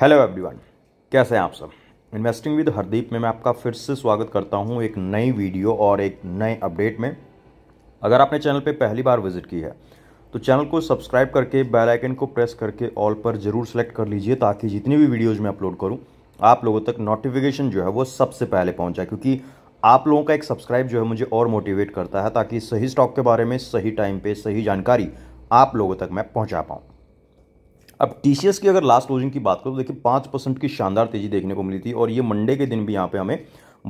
hello everyone कैसे हैं आप सब इन्वेस्टिंग विद हरदीप में मैं आपका फिर से स्वागत करता हूं एक नई वीडियो और एक नए अपडेट में अगर आपने चैनल पर पहली बार विजिट की है तो चैनल को सब्सक्राइब करके बेल आइकन को प्रेस करके ऑल पर ज़रूर सेलेक्ट कर लीजिए ताकि जितनी भी वीडियोज़ मैं अपलोड करूँ आप लोगों तक नोटिफिकेशन जो है वो सबसे पहले पहुँच जाए क्योंकि आप लोगों का एक सब्सक्राइब जो है मुझे और मोटिवेट करता है ताकि सही स्टॉक के बारे में सही टाइम पर सही जानकारी आप लोगों तक मैं पहुँचा पाऊँ अब टी की अगर लास्ट क्लोजिंग की बात करो तो देखिए पाँच परसेंट की शानदार तेजी देखने को मिली थी और ये मंडे के दिन भी यहाँ पे हमें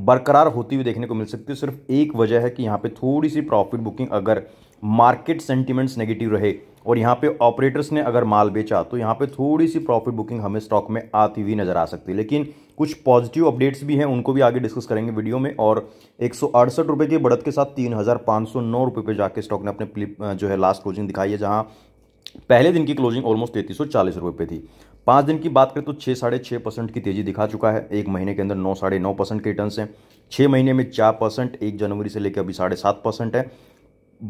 बरकरार होती हुई देखने को मिल सकती है सिर्फ एक वजह है कि यहाँ पे थोड़ी सी प्रॉफिट बुकिंग अगर मार्केट सेंटिमेंट्स नेगेटिव रहे और यहाँ पे ऑपरेटर्स ने अगर माल बेचा तो यहाँ पे थोड़ी सी प्रॉफिट बुकिंग हमें स्टॉक में आती हुई नज़र आ सकती है लेकिन कुछ पॉजिटिव अपडेट्स भी हैं उनको भी आगे डिस्कस करेंगे वीडियो में और एक सौ अड़सठ रुपये की बढ़त के साथ तीन हज़ार पाँच सौ नौ रुपये पर जाके स्टॉक ने अपने जो है लास्ट क्लोजिंग दिखाई है जहाँ पहले दिन की क्लोजिंग ऑलमोस्ट तैंतीस सौ चालीस रुपये पे थी पाँच दिन की बात करें तो छः साढ़े छः परसेंट की तेज़ी दिखा चुका है एक महीने के अंदर नौ साढ़े नौ परसेंट के रिटर्न हैं छः महीने में चार परसेंट एक जनवरी से लेकर अभी साढ़े सात परसेंट है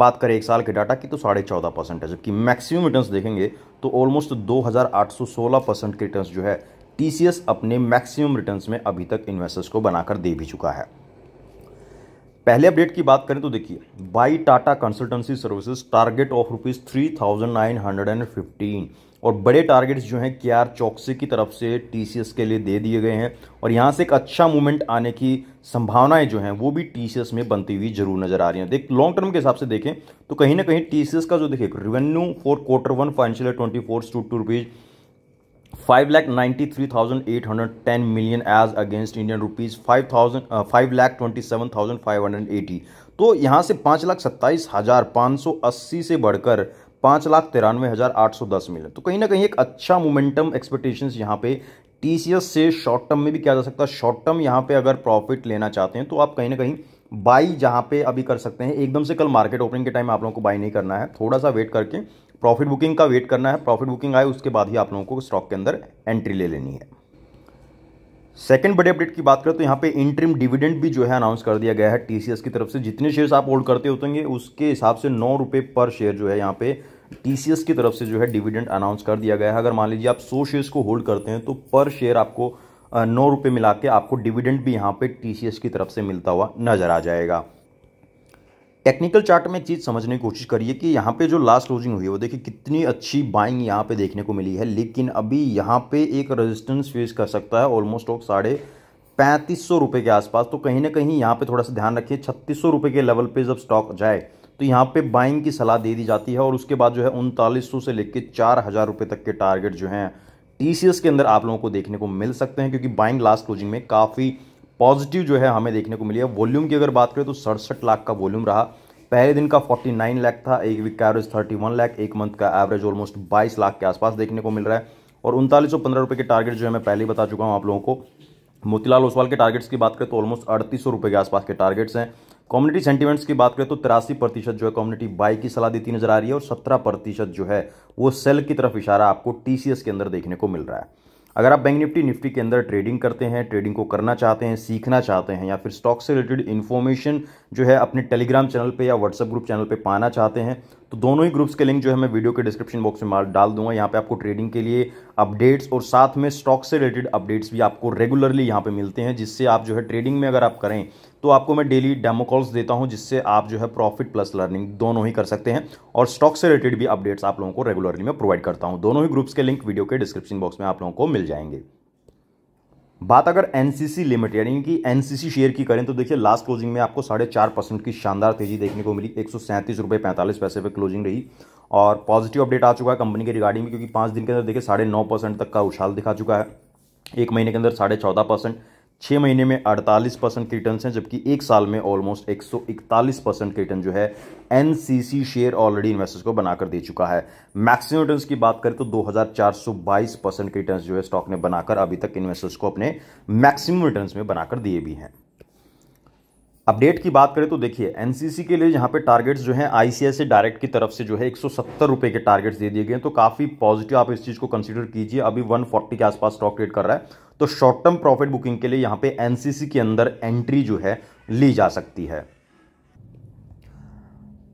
बात करें एक साल के डाटा की तो साढ़े चौदह परसेंट है जबकि मैक्सिमम रिटर्न देखेंगे तो ऑलमोस्ट दो हज़ार आठ सौ सोलह परसेंट के रिटर्न जो है टी अपने मैक्सिमम रिटर्न में अभी तक इन्वेस्टर्स को बनाकर दे भी चुका है पहले अपडेट की बात करें तो देखिए buy Tata Consultancy Services target of rupees three thousand nine hundred and fifteen और बड़े टारगेट्स जो हैं के आर चौकसी की तरफ से टीसीएस के लिए दे दिए गए हैं और यहाँ से एक अच्छा मूवमेंट आने की संभावनाएं जो हैं वो भी टीसीएस में बनती हुई जरूर नजर आ रही हैं देख लॉन्ग टर्म के हिसाब से देखें तो कहीं ना कहीं टीसीएस का जो देखिए revenue for quarter one financial twenty four to two rupees five lakh ninety three thousand eight hundred ten million as against Indian rupees five thousand five lakh twenty seven thousand five hundred eighty तो यहाँ से पाँच लाख सत्ताईस हज़ार पाँच सौ अस्सी से बढ़कर पाँच लाख तिरानवे हज़ार आठ सौ दस मिलियन तो कहीं ना कहीं एक अच्छा मोमेंटम एक्सपेक्टेशंस यहाँ पे टी से शॉर्ट टर्म में भी किया जा सकता है शॉर्ट टर्म यहाँ पे अगर प्रॉफिट लेना चाहते हैं तो आप कहीं ना कहीं बाई जहाँ पे अभी कर सकते हैं एकदम से कल मार्केट ओपनिंग के टाइम आप लोगों को बाई नहीं करना है थोड़ा सा वेट करके प्रॉफिट बुकिंग का वेट करना है प्रॉफिट बुकिंग आए उसके बाद ही आप लोगों को स्टॉक के अंदर एंट्री ले लेनी है सेकंड बड़े अपडेट की बात करें तो यहाँ पे इंट्रीम डिविडेंड भी जो है अनाउंस कर दिया गया है टीसीएस की तरफ से जितने शेयर्स आप होल्ड करते होते उसके हिसाब से नौ रुपये पर शेयर जो है यहाँ पे टीसीएस की तरफ से जो है डिविडेंड अनाउंस कर दिया गया है अगर मान लीजिए आप सौ शेयर्स को होल्ड करते हैं तो पर शेयर आपको नौ रुपये मिला के आपको डिविडेंड भी यहाँ पे टीसीएस की तरफ से मिलता हुआ नजर आ जाएगा टेक्निकल चार्ट में एक चीज़ समझने की कोशिश करिए कि यहाँ पे जो लास्ट क्लोजिंग हुई है वो देखिए कितनी अच्छी बाइंग यहाँ पे देखने को मिली है लेकिन अभी यहाँ पे एक रेजिस्टेंस फेस कर सकता है ऑलमोस्ट स्टॉक साढ़े पैंतीस सौ रुपये के आसपास तो कहीं ना कहीं यहाँ पे थोड़ा सा ध्यान रखिए छत्तीस सौ रुपये के लेवल पे जब स्टॉक जाए तो यहाँ पे बाइंग की सलाह दे दी जाती है और उसके बाद जो है उनतालीस सौ से लेकर चार हज़ार रुपये तक के टारगेट जो हैं टी के अंदर आप लोगों को देखने को मिल सकते हैं क्योंकि बाइंग लास्ट क्लोजिंग में काफ़ी पॉजिटिव जो है हमें देखने को मिली है वॉल्यूम की अगर बात करें तो सड़सठ लाख का वॉल्यूम रहा पहले दिन का 49 लाख था एक वीक का एवरेज 31 लाख एक मंथ का एवरेज ऑलमोस्ट 22 लाख के आसपास देखने को मिल रहा है और उनतालीस सौ पंद्रह रुपये के टारगेट जो है मैं पहले ही बता चुका हूँ आप लोगों को मोतीलाल ओसवाल के टारगेट्स की बात करें तो ऑलमोस्ट अड़तीस सौ के आसपास के टारगेट्स हैं कम्युनिटी सेंटीमेंट्स की बात करें तो तिरासी प्रतिशत जो है कम्युनिटी बाई की सलाह देती नजर आ रही है और सत्रह प्रतिशत जो है वो सेल की तरफ इशारा आपको टीसीएस के अंदर देखने को मिल रहा है अगर आप बैंक निफ्टी निफ्टी के अंदर ट्रेडिंग करते हैं ट्रेडिंग को करना चाहते हैं सीखना चाहते हैं या फिर स्टॉक से रिलेटेड इन्फॉर्मेशन जो है अपने टेलीग्राम चैनल पे या व्हाट्सअप ग्रुप चैनल पे पाना चाहते हैं तो दोनों ही ग्रुप्स के लिंक जो है मैं वीडियो के डिस्क्रिप्शन बॉक्स में डाल दूंगा यहाँ पे आपको ट्रेडिंग के लिए अपडेट्स और साथ में स्टॉक से रिलेटेड अपडेट्स भी आपको रेगुलरली यहाँ पे मिलते हैं जिससे आप जो है ट्रेडिंग में अगर आप करें तो आपको मैं डेली डेमो कॉल्स देता हूं जिससे आप जो है प्रॉफिट प्लस लर्निंग दोनों ही कर सकते हैं और स्टॉक से रिलेटेड भी अपडेट्स आप लोगों को रेगुलरली मैं प्रोवाइड करता हूं दोनों ही ग्रुप्स के लिंक वीडियो के डिस्क्रिप्शन बॉक्स में आप लोगों को मिल जाएंगे बात अगर एनसीसी लिमिटेड यानी कि एनसीसी शेयर की करें तो देखिए लास्ट क्लोजिंग में आपको साढ़े चार परसेंट की शानदार तेजी देखने को मिली एक सौ सैंतीस रुपये पैंतालीस पैसे पर क्लोजिंग रही और पॉजिटिव अपडेट आ चुका है कंपनी के रिगार्डिंग में क्योंकि पाँच दिन के अंदर देखिए साढ़े नौ परसेंट तक का उछाल दिखा चुका है एक महीने के अंदर साढ़े चौदह परसेंट छः महीने में 48 परसेंट के रिटर्न हैं जबकि एक साल में ऑलमोस्ट 141 परसेंट रिटर्न जो है एनसीसी शेयर ऑलरेडी इन्वेस्टर्स को बनाकर दे चुका है मैक्सिमम रिटर्न की बात करें तो 2422 परसेंट रिटर्न जो है स्टॉक ने बनाकर अभी तक इन्वेस्टर्स को अपने मैक्सिमम रिटर्न में बनाकर दिए भी हैं अपडेट की बात करें तो देखिए एनसीसी के लिए यहाँ पे टारगेट्स जो हैं आईसीआईसी डायरेक्ट की तरफ से जो है एक रुपए के टारगेट्स दे दिए गए हैं तो काफ़ी पॉजिटिव आप इस चीज़ को कंसीडर कीजिए अभी 140 के आसपास स्टॉक ट्रेड कर रहा है तो शॉर्ट टर्म प्रॉफिट बुकिंग के लिए यहाँ पे एनसीसी के अंदर एंट्री जो है ली जा सकती है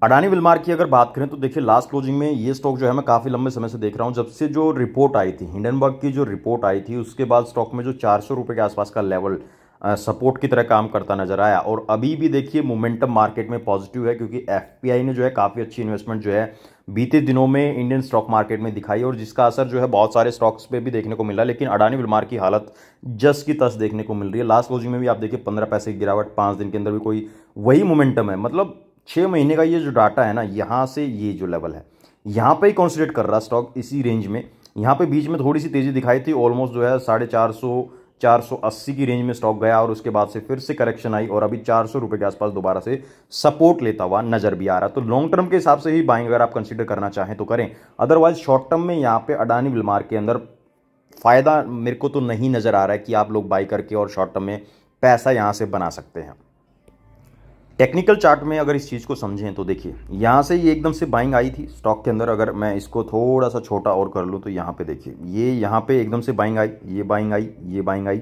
अडानी विलमार की अगर बात करें तो देखिए लास्ट क्लोजिंग में ये स्टॉक जो है मैं काफ़ी लंबे समय से देख रहा हूँ जब से जो रिपोर्ट आई थी हिंडनबर्ग की जो रिपोर्ट आई थी उसके बाद स्टॉक में जो चार सौ के आसपास का लेवल सपोर्ट की तरह काम करता नजर आया और अभी भी देखिए मोमेंटम मार्केट में पॉजिटिव है क्योंकि एफ ने जो है काफ़ी अच्छी इन्वेस्टमेंट जो है बीते दिनों में इंडियन स्टॉक मार्केट में दिखाई और जिसका असर जो है बहुत सारे स्टॉक्स पे भी देखने को मिला लेकिन अडानी विलमार की हालत जस की तस देखने को मिल रही है लास्ट क्लोजिंग में भी आप देखिए पंद्रह पैसे की गिरावट पाँच दिन के अंदर भी कोई वही मोमेंटम है मतलब छः महीने का ये जो डाटा है ना यहाँ से ये जो लेवल है यहाँ पर ही कॉन्सेंट्रेट कर रहा स्टॉक इसी रेंज में यहाँ पे बीच में थोड़ी सी तेज़ी दिखाई थी ऑलमोस्ट जो है साढ़े चार सौ 480 की रेंज में स्टॉक गया और उसके बाद से फिर से करेक्शन आई और अभी चार सौ के आसपास दोबारा से सपोर्ट लेता हुआ नजर भी आ रहा तो लॉन्ग टर्म के हिसाब से ही बाइंग अगर आप कंसिडर करना चाहें तो करें अदरवाइज शॉर्ट टर्म में यहाँ पे अडानी विलमार के अंदर फ़ायदा मेरे को तो नहीं नज़र आ रहा है कि आप लोग बाई करके और शॉर्ट टर्म में पैसा यहाँ से बना सकते हैं टेक्निकल चार्ट में अगर इस चीज़ को समझें तो देखिए यहाँ से ये एकदम से बाइंग आई थी स्टॉक के अंदर अगर मैं इसको थोड़ा सा छोटा और कर लूँ तो यहाँ पे देखिए ये यहाँ पे एकदम से बाइंग आई ये बाइंग आई ये बाइंग आई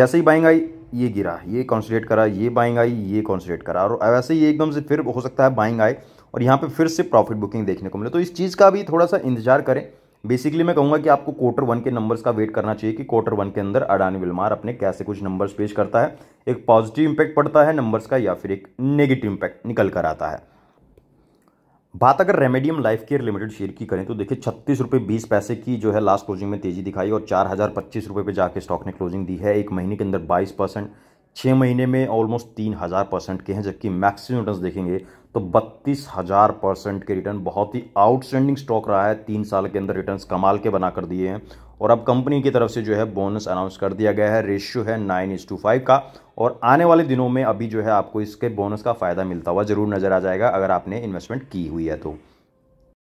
जैसे ही बाइंग आई ये गिरा ये कॉन्सलेट करा ये बाइंग आई ये कॉन्सलेट करा और वैसे ये एकदम से फिर हो सकता है बाइंग आए और यहाँ पर फिर से प्रॉफिट बुकिंग देखने को मिले तो इस चीज़ का भी थोड़ा सा इंतजार करें बेसिकली मैं कहूँगा कि आपको क्वार्टर वन के नंबर्स का वेट करना चाहिए कि क्वार्टर वन के अंदर अडानी विलमार अपने कैसे कुछ नंबर्स पेश करता है एक पॉजिटिव इंपैक्ट पड़ता है नंबर्स का या फिर एक नेगेटिव इंपैक्ट निकल कर आता है बात अगर Remedium life care limited share की करें तो देखिए छत्तीस रुपये बीस पैसे की जो है लास्ट क्लोजिंग में तेजी दिखाई और चार हज़ार पच्चीस रुपये पर जाकर स्टॉक ने क्लोजिंग दी है एक महीने के अंदर बाईस परसेंट छः महीने में ऑलमोस्ट तीन हज़ार परसेंट के हैं जबकि मैक्सिमम रिटर्न देखेंगे तो बत्तीस हज़ार परसेंट के रिटर्न बहुत ही आउटस्टैंडिंग स्टॉक रहा है तीन साल के अंदर रिटर्न कमाल के बना कर दिए हैं और अब कंपनी की तरफ से जो है बोनस अनाउंस कर दिया गया है रेशियो है नाइन इस टू फाइव का और आने वाले दिनों में अभी जो है आपको इसके बोनस का फ़ायदा मिलता हुआ ज़रूर नज़र आ जाएगा अगर आपने इन्वेस्टमेंट की हुई है तो